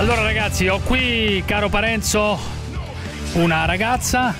Allora ragazzi, ho qui, caro Parenzo, una ragazza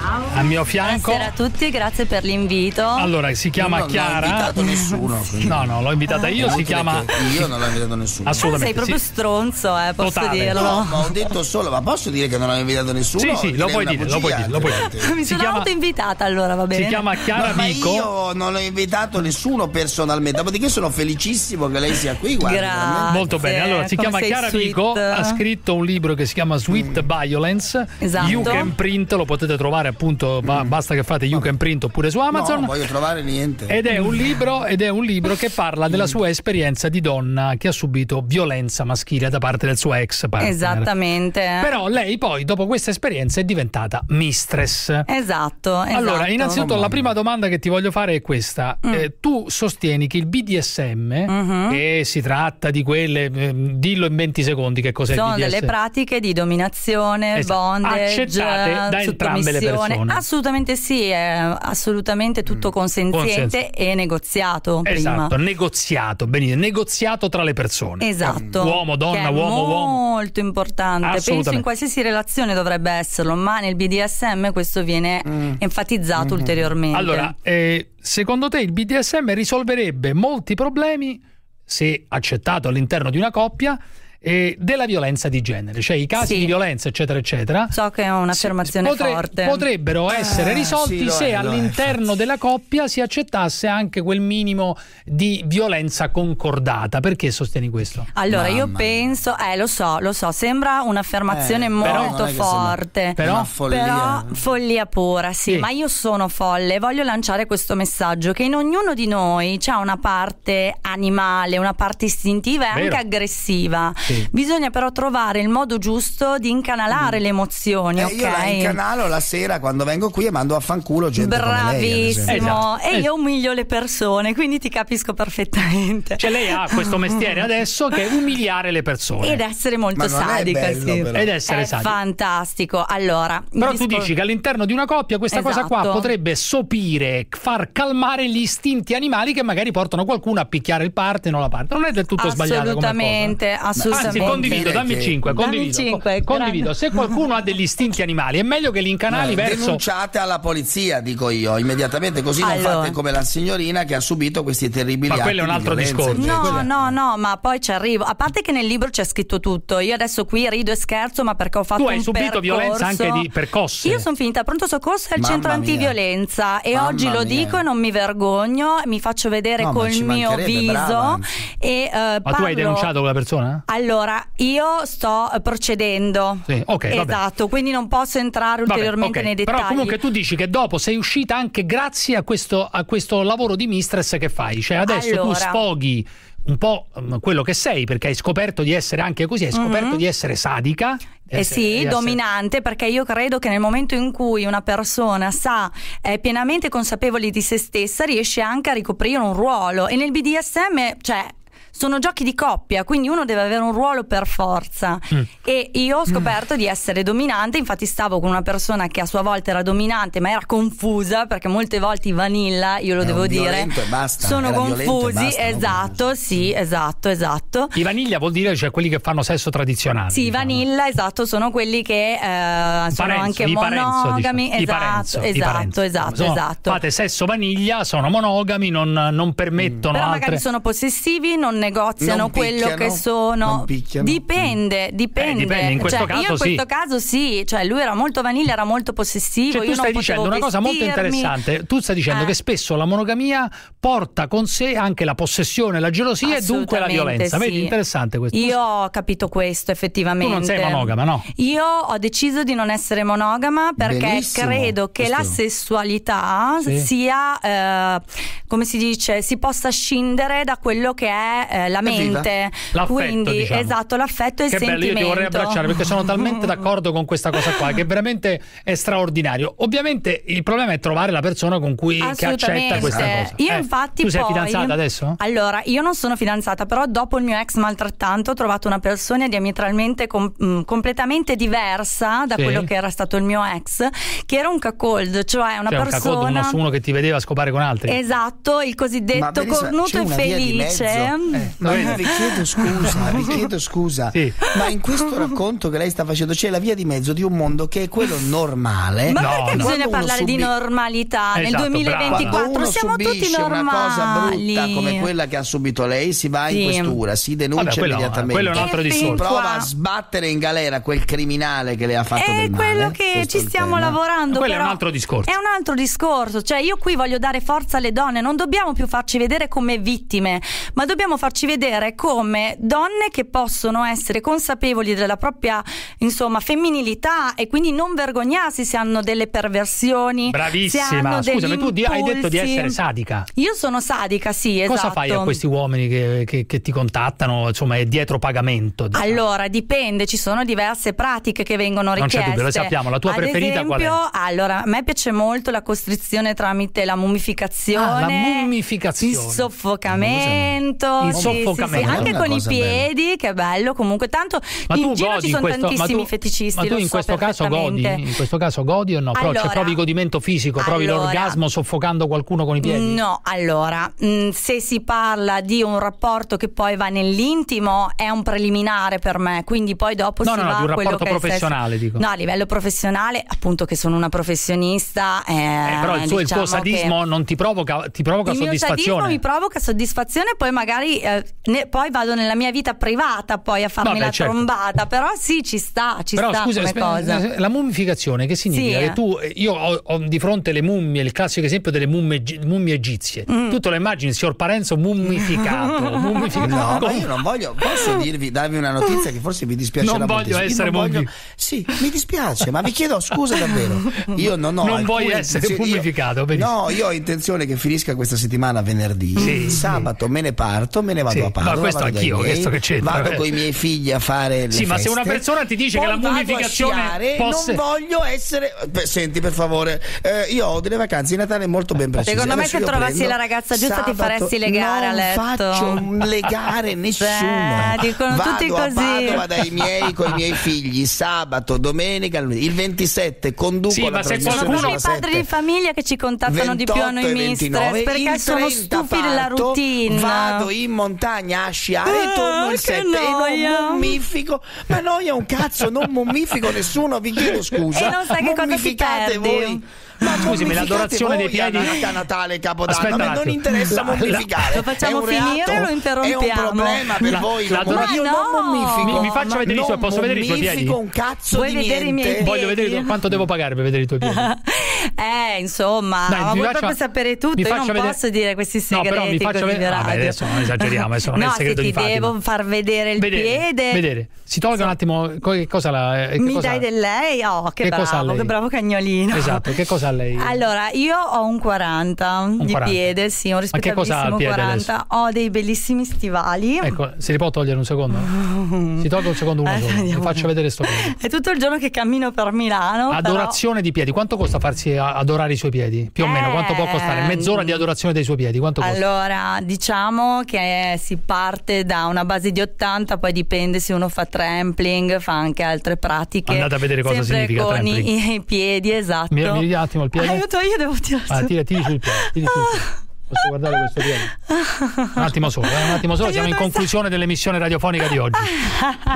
Ciao. A mio fianco. Buonasera a tutti, grazie per l'invito. Allora, si chiama non Chiara. Non l'ho invitato nessuno. No, no, l'ho invitata io, eh, si chiama Io non l'ho invitato nessuno. Assolutamente. Ah, sei proprio sì. stronzo, eh, posso Totale. dirlo. No, ma ho detto solo, ma posso dire che non l'ho invitato nessuno? Sì, sì, lo puoi, dire, lo puoi dire, lo puoi dire. Mi si sono chiama... auto-invitata, allora, va bene. Si chiama Chiara no, Vico. Ma io non l'ho invitato nessuno personalmente, dopodiché sono felicissimo che lei sia qui, guarda. Grazie. Molto bene. Allora, si Come chiama Chiara sweet. Vico, ha scritto un libro che si chiama Sweet mm. Violence. Esatto. You Can Print, lo potete trovare trovare appunto ba- mm. basta che fate You Can Print oppure su Amazon. No, non voglio trovare niente. Ed è un libro, ed è un libro che parla della mm. sua esperienza di donna che ha subito violenza maschile da parte del suo ex partner. Esattamente. Però lei poi dopo questa esperienza è diventata mistress. Esatto. esatto. Allora, innanzitutto la prima domanda che ti voglio fare è questa. Mm. Eh, tu sostieni che il BDSM, mm-hmm. che si tratta di quelle, eh, dillo in 20 secondi che cos'è Sono il BDSM. Sono delle pratiche di dominazione, esatto. bondage, accettate da entrambe le persone persone. Assolutamente sì, è assolutamente tutto mm. consenziente e negoziato. Esatto, prima. negoziato, benissimo, negoziato tra le persone. Esatto. Uomo, donna, uomo, uomo. Molto importante, penso in qualsiasi relazione dovrebbe esserlo, ma nel BDSM questo viene mm. enfatizzato mm -hmm. ulteriormente. Allora, eh, secondo te il BDSM risolverebbe molti problemi se accettato all'interno di una coppia? eh, della violenza di genere, cioè i casi sì. di violenza, eccetera, eccetera. So che è un'affermazione potre- forte. Potrebbero ah, essere eh, risolti sì, se è, all'interno è, della coppia si accettasse anche quel minimo di violenza concordata. Perché sostieni questo? Allora, Mamma. io penso, eh, lo so, lo so, sembra un'affermazione eh, molto forte, però, follia. però follia pura, sì, sì, ma io sono folle, e voglio lanciare questo messaggio che in ognuno di noi c'è una parte animale, una parte istintiva e anche aggressiva. Sì. Bisogna però trovare il modo giusto di incanalare mm. le emozioni. Eh, okay? Io la incanalo la sera quando vengo qui e mando a fanculo gente Bravissimo. Lei, esatto. E io umilio le persone, quindi ti capisco perfettamente. Cioè lei ha questo mestiere adesso che è umiliare le persone. Ed essere molto sadica. sì. Ed essere è sadica. Fantastico. Allora, però tu dici che all'interno di una coppia questa esatto. cosa qua esatto. potrebbe sopire, far calmare gli istinti animali che magari portano qualcuno a picchiare il partner o la partner. Non è del tutto sbagliato. Assolutamente, assolutamente. Ah, Anzi, condivido, dammi 5. Condivido, dammi 5 condivido. Se qualcuno ha degli istinti animali, è meglio che li incanali no, verso. Denunciate alla polizia, dico io, immediatamente, così allora. non fate come la signorina che ha subito questi terribili ma atti. Ma quello è un altro discorso. No, cioè, no, no, ma poi ci arrivo. A parte che nel libro c'è scritto tutto. Io adesso qui rido e scherzo, ma perché ho fatto tu hai subito percorso. violenza anche di percosse. Io sono finita a pronto soccorso al Mamma centro mia. antiviolenza e Mamma oggi lo dico e non mi vergogno, mi faccio vedere no, col mio viso brava. e uh, Ma parlo... tu hai denunciato quella persona? Al allora, io sto procedendo. Sì, ok. Esatto, vabbè. quindi non posso entrare ulteriormente vabbè, okay. nei dettagli. Però comunque tu dici che dopo sei uscita anche grazie a questo, a questo lavoro di mistress che fai. Cioè adesso allora. tu sfoghi un po' mm, quello che sei, perché hai scoperto di essere anche così, hai mhm. scoperto mm -hmm. di essere sadica. Eh, eh sì, dominante, perché io credo che nel momento in cui una persona sa, è pienamente consapevole di se stessa, riesce anche a ricoprire un ruolo. E nel BDSM, cioè, sono giochi di coppia, quindi uno deve avere un ruolo per forza. Mm. E io ho mm. scoperto mm. di essere dominante, infatti stavo con una persona che a sua volta era dominante, ma era confusa perché molte volte i vanilla, io lo era devo dire, basta, sono confusi. Basta, esatto, no? sì, esatto, esatto. I vanilla vuol dire cioè quelli che fanno sesso tradizionale. Sì, diciamo. vanilla, esatto, sono quelli che eh, Parenzo, sono anche monogami. Parenzo, diciamo. Esatto, esatto, Parenzo, esatto, esatto, esatto, sono, esatto. Fate sesso vaniglia, sono monogami, non, non permettono. Mm. Però altre... magari sono possessivi, non negoziano quello che sono. Mm. Eh, dipende, dipende. Eh, dipende. In cioè, questo cioè, caso, io in questo sì. caso sì, cioè lui era molto vanilla, era molto possessivo. Cioè, tu stai dicendo vestirmi. una cosa molto interessante. Tu stai dicendo eh. che spesso la monogamia porta con sé anche la possessione, la gelosia e dunque la violenza. Sì. Vedi, interessante questo. Io ho capito questo effettivamente. Tu non sei monogama, no? Io ho deciso di non essere monogama perché Benissimo. credo che questo. la sessualità sì. sia, eh, come si dice, si possa scindere da quello che è eh, la mente. L'affetto, Quindi, diciamo. esatto, l'affetto e il che sentimento. Bello, io ti vorrei abbracciare perché sono talmente d'accordo con questa cosa qua che veramente è straordinario. Ovviamente il problema è trovare la persona con cui che accetta questa cosa. Io eh, infatti tu sei poi, fidanzata adesso? Allora, io non sono fidanzata, però dopo il mio ex maltrattanto ho trovato una persona diametralmente com mm, completamente diversa da sì. quello che era stato il mio ex, che era un cacold, cioè una cioè, persona un cacold, uno, uno che ti vedeva scopare con altri. Esatto, il cosiddetto cornuto e felice. Mezzo, eh. Eh, ma vi chiedo scusa, richiedo scusa. Sì. Ma in questo racconto che lei sta facendo c'è la via di mezzo di un mondo che è quello normale. Ma no, perché no. bisogna parlare subì... di normalità esatto, nel 2024? Siamo tutti normali. una cosa brutta come quella che ha subito lei si va sì. in questura, si denuncia Vabbè, quello, immediatamente. Quello è un altro discorso. Prova a sbattere in galera quel criminale che le ha fatto è del male. quello che ci stiamo tema. lavorando. Quello è un altro discorso. È un altro discorso, cioè io qui voglio dare forza alle donne, non dobbiamo più farci vedere come vittime, ma dobbiamo farci farci vedere come donne che possono essere consapevoli della propria insomma femminilità e quindi non vergognarsi se hanno delle perversioni. Bravissima, scusami, tu impulsi. hai detto di essere sadica. Io sono sadica, sì, esatto. Cosa fai a questi uomini che, che, che ti contattano, insomma, è dietro pagamento? Diciamo. Allora, dipende, ci sono diverse pratiche che vengono richieste. Non c'è dubbio, lo sappiamo, la tua Ad preferita esempio, qual è? Allora, a me piace molto la costrizione tramite la mummificazione, ah, la mummificazione. il soffocamento, il soffocamento. Sì, sì, anche con i piedi, bella. che bello. Comunque, tanto ma in giro ci sono questo, tantissimi ma tu, feticisti. Ma tu in questo, so godi, in questo caso godi o no? Però allora, provi godimento fisico, provi allora, l'orgasmo soffocando qualcuno con i piedi? No, allora, mh, mm, se si parla di un rapporto che poi va nell'intimo, è un preliminare per me. Quindi poi dopo no, si no, va a di un rapporto professionale, dico. No, a livello professionale, appunto che sono una professionista. Eh, eh, però il, diciamo il tuo diciamo sadismo non ti provoca, ti provoca il soddisfazione. Il mio sadismo mi provoca soddisfazione, poi magari. Eh, eh, ne, poi vado nella mia vita privata poi a farmi Vabbè, la certo. trombata, però sì, ci sta, ci però, sta scusa, come cosa. Eh, la mummificazione che significa? Sì. Che eh. tu, io ho, ho, di fronte le mummie, il classico esempio delle mummie, mummie egizie, mm. tu te immagini, signor Parenzo mummificato, mummificato. No, Con... ma io non voglio, posso dirvi, darvi una notizia che forse vi dispiace non voglio moltissimo. essere mummificato. Sì, mi dispiace, ma vi chiedo scusa davvero, io non ho... Non voglio essere mummificato, benissimo. No, io ho intenzione che finisca questa settimana venerdì, sì, sabato sì. me ne parto, me ne vado sì, a Padova. Ma questo anch'io, questo che c'entra. Vado eh. con i miei figli a fare le Sì, feste, ma se una persona ti dice che la munificazione possa... non voglio essere Senti, per favore, eh, io ho delle vacanze di Natale molto ben precise. Secondo me se trovassi la ragazza giusta sabato, ti faresti legare a letto. Non faccio legare nessuno. Beh, dicono vado tutti così. Padova dai miei con i miei figli sabato, domenica, Il 27 conduco sì, la trasmissione. Sì, ma se qualcuno i padri di famiglia che ci contattano di più a noi mistress perché sono stufi della routine. Vado in montagna a sciare ah, intorno oh, il 7 noia. e non mummifico. Ma noia un cazzo, non mummifico nessuno, vi chiedo scusa. E non sai che cosa si perde. voi. Ma scusami, l'adorazione dei piedi a Natale, Capodanno, a non interessa mummificare. Lo facciamo finire o lo interrompiamo? È un problema per la, voi, la, la, io no, non mummifico. Mi, mi faccio vedere i suoi, posso vedere i suoi piedi? Non un cazzo Vuoi di vedere niente. I miei Voglio vedere quanto devo pagare per vedere i tuoi piedi. eh, insomma, Dai, ma vuoi faccio, proprio sapere tutto, io non vedere... posso dire questi segreti no, però mi faccio vedere. Ah, adesso non esageriamo, adesso non no, è il segreto se ti di Fatima. devo far vedere il piede. Vedere. Si tolga un attimo che cosa la eh, Mi dai del lei? Oh, che, che bravo, che bravo cagnolino. Esatto, che cosa lei? Allora, io ho un 40 un di 40. piede, sì, un rispettabilissimo 40. Adesso? Ho dei bellissimi stivali. Ecco, se li può togliere un secondo? si tolgo un secondo uno eh, solo. faccio vedere sto piede. È tutto il giorno che cammino per Milano. Adorazione però... di piedi. Quanto costa farsi adorare i suoi piedi? Più o meno, quanto può costare? Eh, Mezz'ora di adorazione dei suoi piedi, quanto costa? Allora, diciamo che si parte da una base di 80, poi dipende se uno fa trampling, fa anche altre pratiche. Andate a vedere cosa significa con trampling. i piedi, esatto. Mi, mi, attimo il piede. Aiuto, io devo tirare. Ah, tira, tiri sul piede. Tiri sul ah. piede. Posso guardare questo piede? Un attimo solo, eh, un attimo solo, siamo in conclusione dell'emissione radiofonica di oggi.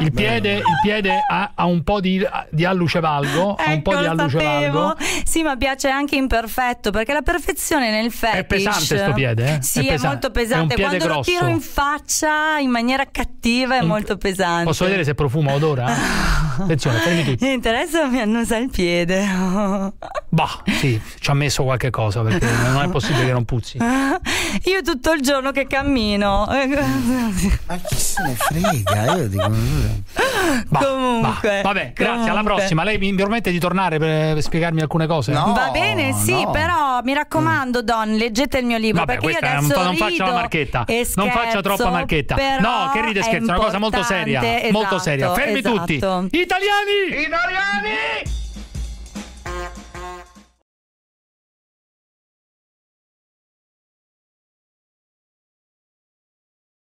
Il piede, il piede ha, ha, un po' di, di valgo. ecco, un po' di ecco, alluce valgo. Sì, ma piace anche imperfetto, perché la perfezione nel fetish È pesante questo piede, eh? Sì, è, pesante. è molto pesante. È Quando grosso. lo tiro in faccia in maniera cattiva è in... molto pesante. Posso vedere se profuma o odora? Attenzione, fermi tutti. Niente, adesso mi annusa il piede. bah, sì, ci ha messo qualche cosa perché non è possibile che non puzzi. io tutto il giorno che cammino. Ma chi se ne frega? Io dico. Bah, comunque, bah. vabbè, comunque. grazie. Alla prossima. Lei mi permette di tornare eh, per spiegarmi alcune cose? No, Va bene, sì, no. però mi raccomando, Don, leggete il mio libro. Vabbè, perché io adesso non, non faccio la marchetta. Scherzo, non faccia troppa marchetta. No, che ride scherzo, è una cosa molto seria. Esatto, molto seria. Fermi esatto. tutti. Esatto. Italiani! Italiani!